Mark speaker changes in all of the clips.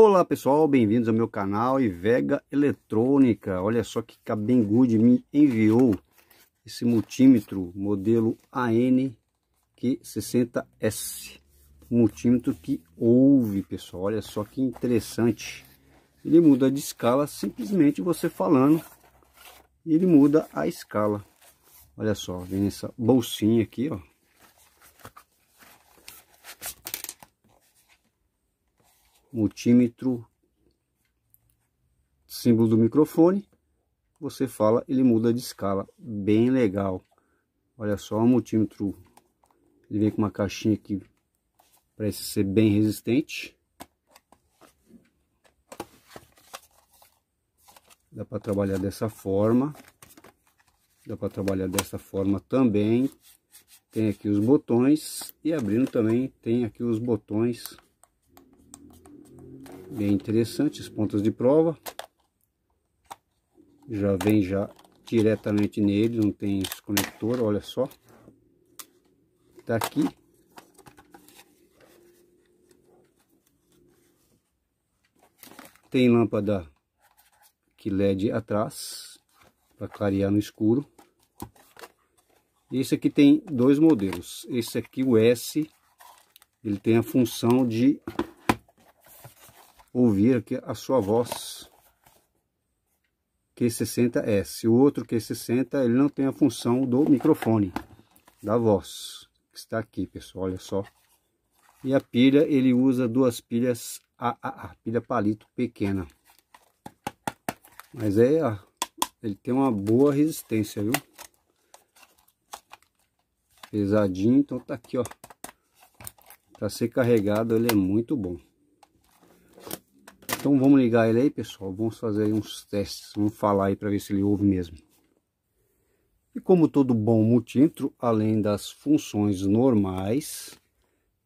Speaker 1: Olá pessoal, bem-vindos ao meu canal e Vega Eletrônica. Olha só que Cabengude me enviou esse multímetro modelo AN-60S. Multímetro que ouve, pessoal. Olha só que interessante. Ele muda de escala simplesmente você falando. Ele muda a escala. Olha só, vem essa bolsinha aqui, ó. multímetro, símbolo do microfone, você fala, ele muda de escala, bem legal. Olha só, o multímetro, ele vem com uma caixinha que parece ser bem resistente. Dá para trabalhar dessa forma, dá para trabalhar dessa forma também. Tem aqui os botões e abrindo também tem aqui os botões bem interessante, as pontas de prova. Já vem já diretamente nele, não tem desconector conector, olha só. Tá aqui. Tem lâmpada que LED atrás, para clarear no escuro. Esse aqui tem dois modelos. Esse aqui, o S, ele tem a função de ouvir aqui a sua voz. Q60S. É, o outro Q60 ele não tem a função do microfone, da voz, que está aqui, pessoal, olha só. E a pilha, ele usa duas pilhas AAA, pilha palito pequena. Mas é, ele tem uma boa resistência, viu? Pesadinho, então tá aqui, ó. Para ser carregado, ele é muito bom. Então vamos ligar ele aí, pessoal. Vamos fazer uns testes. Vamos falar aí para ver se ele ouve mesmo. E como todo bom multímetro, além das funções normais,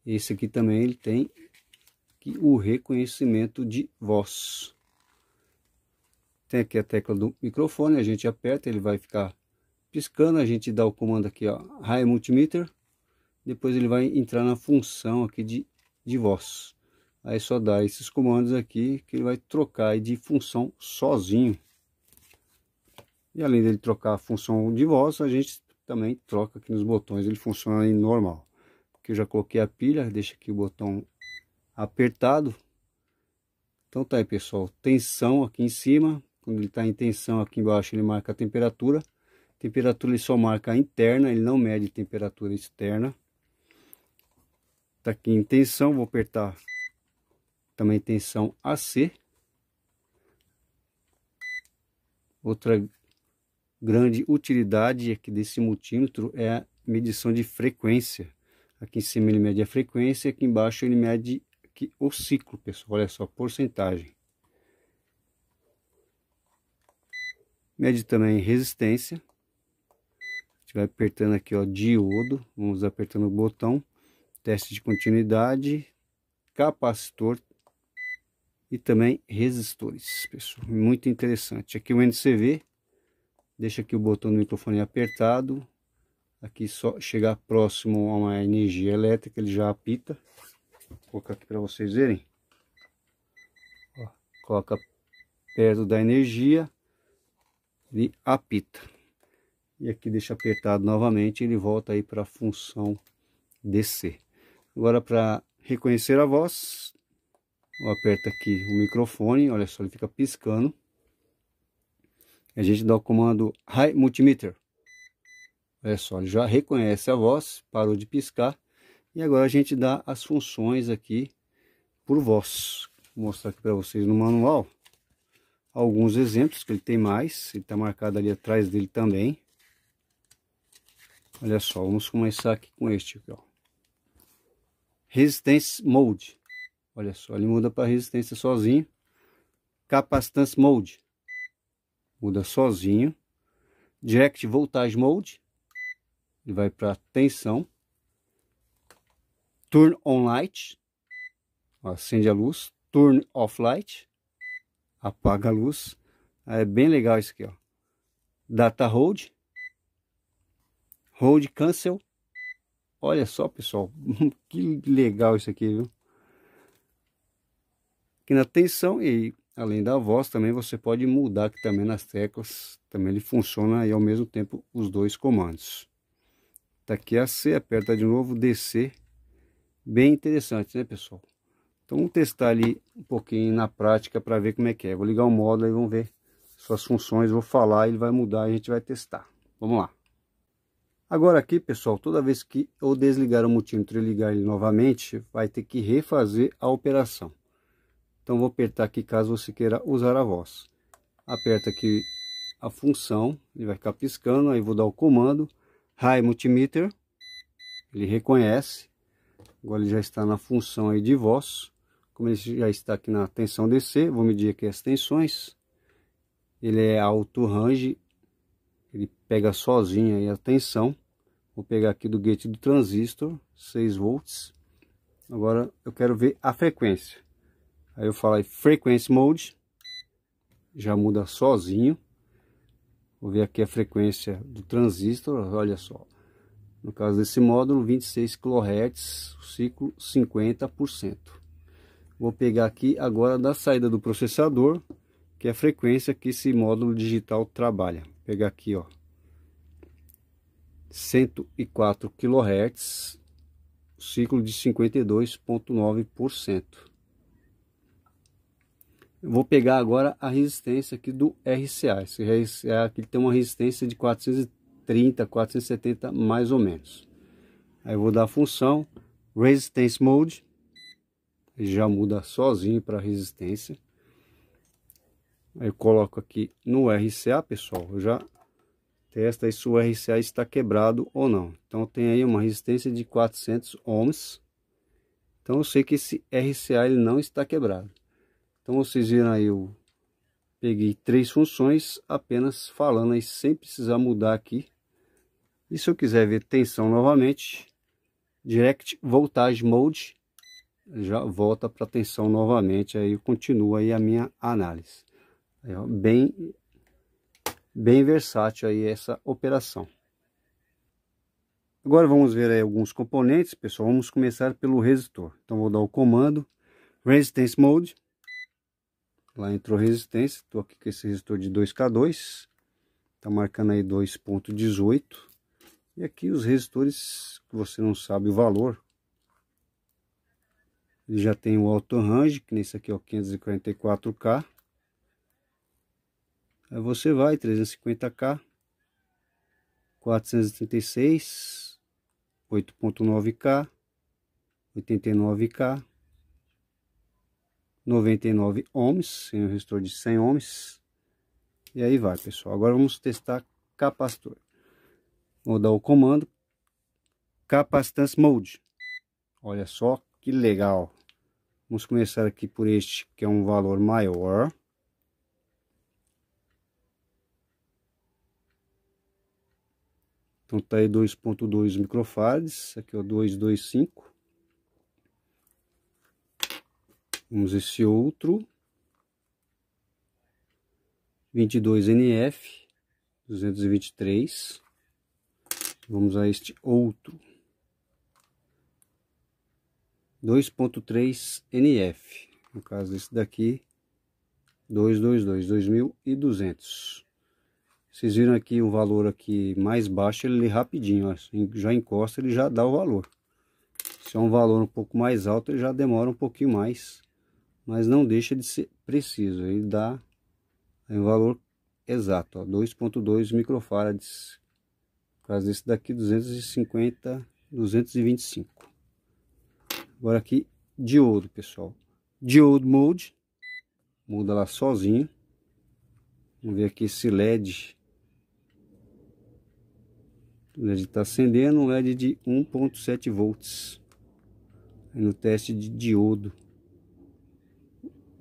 Speaker 1: esse aqui também ele tem o reconhecimento de voz. Tem aqui a tecla do microfone, a gente aperta, ele vai ficar piscando, a gente dá o comando aqui, ó, High Multimeter, depois ele vai entrar na função aqui de, de voz aí só dá esses comandos aqui que ele vai trocar de função sozinho e além dele trocar a função de voz a gente também troca aqui nos botões ele funciona em normal porque eu já coloquei a pilha deixa aqui o botão apertado então tá aí pessoal tensão aqui em cima quando ele está em tensão aqui embaixo ele marca a temperatura temperatura ele só marca a interna ele não mede temperatura externa tá aqui em tensão vou apertar também tensão AC. Outra grande utilidade aqui desse multímetro é a medição de frequência. Aqui em cima ele mede a frequência, aqui embaixo ele mede aqui o ciclo, pessoal. Olha só, porcentagem. Mede também resistência. A gente vai apertando aqui, ó, diodo. Vamos apertando o botão. Teste de continuidade. Capacitor e também resistores, pessoal. Muito interessante. Aqui o NCV, deixa aqui o botão do microfone apertado. Aqui só chegar próximo a uma energia elétrica, ele já apita. Vou colocar aqui para vocês verem. Ó, coloca perto da energia, ele apita. E aqui deixa apertado novamente, ele volta aí para a função descer. Agora para reconhecer a voz, eu aperto aqui o microfone, olha só, ele fica piscando. A gente dá o comando Hi Multimeter. Olha só, ele já reconhece a voz, parou de piscar. E agora a gente dá as funções aqui por voz. Vou mostrar aqui para vocês no manual alguns exemplos, que ele tem mais. Ele está marcado ali atrás dele também. Olha só, vamos começar aqui com este aqui, ó. Resistance Mode. Olha só, ele muda para resistência sozinho. Capacitance Mode. Muda sozinho. Direct Voltage Mode. Ele vai para tensão. Turn on light. Acende a luz. Turn off light. Apaga a luz. Ah, é bem legal isso aqui, ó. Data Hold. Hold Cancel. Olha só, pessoal. que legal isso aqui, viu? aqui na tensão e além da voz também você pode mudar aqui também nas teclas, também ele funciona e ao mesmo tempo os dois comandos. Tá aqui a C, aperta de novo DC, bem interessante né pessoal? Então vamos testar ali um pouquinho na prática para ver como é que é. Vou ligar o modo aí, vamos ver suas funções, vou falar, ele vai mudar, a gente vai testar. Vamos lá. Agora aqui, pessoal, toda vez que eu desligar o multímetro e ligar ele novamente, vai ter que refazer a operação. Então vou apertar aqui caso você queira usar a voz. Aperta aqui a função, ele vai ficar piscando, aí vou dar o comando. Hi Multimeter, ele reconhece. Agora ele já está na função aí de voz. Como ele já está aqui na tensão DC, vou medir aqui as tensões. Ele é alto range, ele pega sozinho aí a tensão. Vou pegar aqui do gate do transistor, 6 volts. Agora eu quero ver a frequência. Aí eu falo aí Frequency Mode, já muda sozinho. Vou ver aqui a frequência do transistor, olha só. No caso desse módulo, 26 kHz, ciclo 50%. Vou pegar aqui agora da saída do processador, que é a frequência que esse módulo digital trabalha. Vou pegar aqui, ó. 104 kHz, ciclo de 52.9% vou pegar agora a resistência aqui do RCA. Esse RCA aqui tem uma resistência de 430, 470 mais ou menos. Aí eu vou dar a função Resistance Mode. Ele já muda sozinho para resistência. Aí eu coloco aqui no RCA, pessoal. Eu já testa se o RCA está quebrado ou não. Então tem aí uma resistência de 400 ohms. Então eu sei que esse RCA ele não está quebrado. Então vocês viram aí, eu peguei três funções apenas falando aí sem precisar mudar aqui. E se eu quiser ver tensão novamente, Direct Voltage Mode, já volta para tensão novamente, aí continua aí a minha análise. bem, bem versátil aí essa operação. Agora vamos ver aí alguns componentes, pessoal. Vamos começar pelo resistor. Então vou dar o comando Resistance Mode. Lá entrou resistência, estou aqui com esse resistor de 2K2, está marcando aí 2.18. E aqui os resistores, que você não sabe o valor. Ele já tem o alto range, que nesse aqui é o 544K. Aí você vai 350K, 436, 8.9K, 89K, 99 ohms, tem um resistor de 100 ohms. E aí vai, pessoal. Agora vamos testar capacitor. Vou dar o comando capacitance mode. Olha só que legal. Vamos começar aqui por este, que é um valor maior. Então tá aí 2.2 microfarads, aqui ó, é 225. Vamos esse outro. 22NF 223. Vamos a este outro. 2.3 NF. No caso desse daqui, 222, 2200. Vocês viram aqui o valor aqui mais baixo, ele rapidinho, ó, já encosta, ele já dá o valor. Se é um valor um pouco mais alto, ele já demora um pouquinho mais mas não deixa de ser preciso. Ele dá é um valor exato, 2.2 microfarads. No caso desse daqui, 250, 225. Agora aqui, diodo, pessoal. Diodo mode, muda lá sozinho. Vamos ver aqui esse LED. O LED está acendendo, um LED de 1.7 volts. No teste de diodo.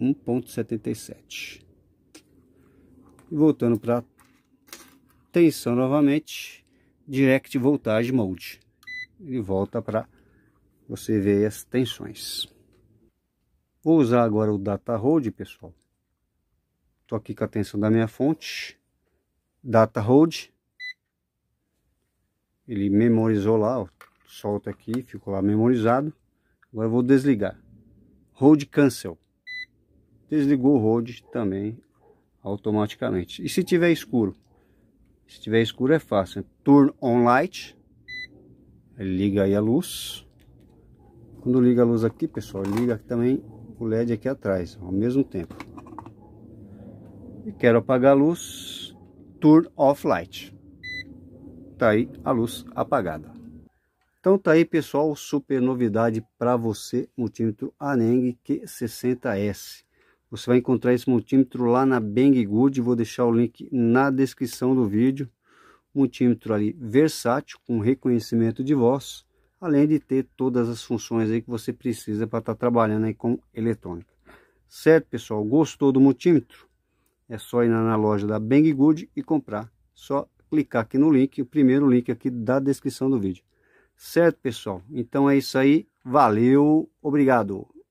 Speaker 1: 1.77. E voltando para tensão novamente, direct voltage mode. Ele volta para você ver as tensões. Vou usar agora o data hold, pessoal. Estou aqui com a tensão da minha fonte. Data hold. Ele memorizou lá, ó, solta aqui, ficou lá memorizado. Agora vou desligar. Hold cancel desligou o road também automaticamente. E se tiver escuro? Se tiver escuro é fácil. Né? Turn on light. liga aí a luz. Quando liga a luz aqui, pessoal, liga também o LED aqui atrás, ao mesmo tempo. E quero apagar a luz. Turn off light. Tá aí a luz apagada. Então tá aí, pessoal, super novidade para você, multímetro ANENG Q60S. Você vai encontrar esse multímetro lá na Banggood, vou deixar o link na descrição do vídeo. Multímetro ali versátil, com reconhecimento de voz, além de ter todas as funções aí que você precisa para estar tá trabalhando aí com eletrônica. Certo, pessoal? Gostou do multímetro? É só ir na loja da Banggood e comprar. Só clicar aqui no link, o primeiro link aqui da descrição do vídeo. Certo, pessoal? Então é isso aí. Valeu, obrigado.